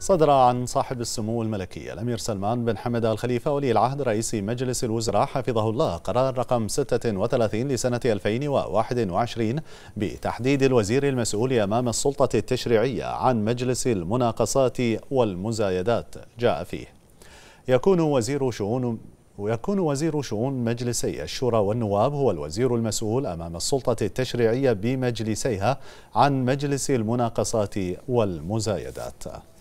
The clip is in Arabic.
صدر عن صاحب السمو الملكي الأمير سلمان بن حمد الخليفة ولي العهد رئيس مجلس الوزراء حفظه الله قرار رقم 36 لسنة 2021 بتحديد الوزير المسؤول أمام السلطة التشريعية عن مجلس المناقصات والمزايدات جاء فيه يكون وزير شؤون ويكون وزير شؤون مجلسي الشورى والنواب هو الوزير المسؤول أمام السلطة التشريعية بمجلسيها عن مجلس المناقصات والمزايدات